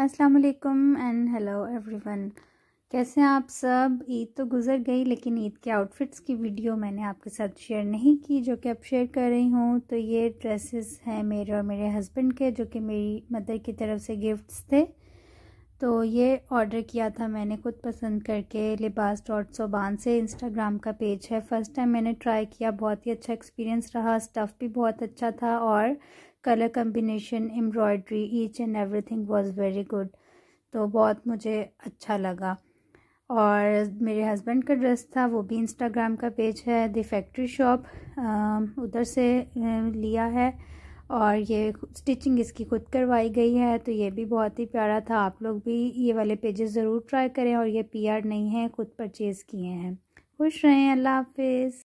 अस्सलाम वालेकुम and hello everyone कैसे हैं आप सब ईद तो गुज़र गई लेकिन ईद के आउटफिट्स की वीडियो मैंने आपके साथ शेयर नहीं की जो कि अब शेयर कर रही हूँ तो ये ड्रेसेस हैं मेरे और मेरे हस्बैंड के जो कि मेरी मदर की तरफ से गिफ्ट्स थे तो ये ऑर्डर किया था मैंने खुद पसंद करके लिबास डॉट सोबान से इंस्टाग्राम का पेज है फ़र्स्ट टाइम मैंने ट्राई किया बहुत ही अच्छा एक्सपीरियंस रहा स्टफ़ भी बहुत अच्छा था और colour combination embroidery each and everything was very good तो बहुत मुझे अच्छा लगा और मेरे हस्बैंड का ड्रेस था वो भी इंस्टाग्राम का पेज है द फैक्ट्री शॉप उधर से लिया है और ये स्टिचिंग इसकी खुद करवाई गई है तो ये भी बहुत ही प्यारा था आप लोग भी ये वाले पेजेस ज़रूर ट्राई करें और ये पीआर नहीं है ख़ुद परचेज़ किए हैं खुश रहें अल्लाह हाफिज़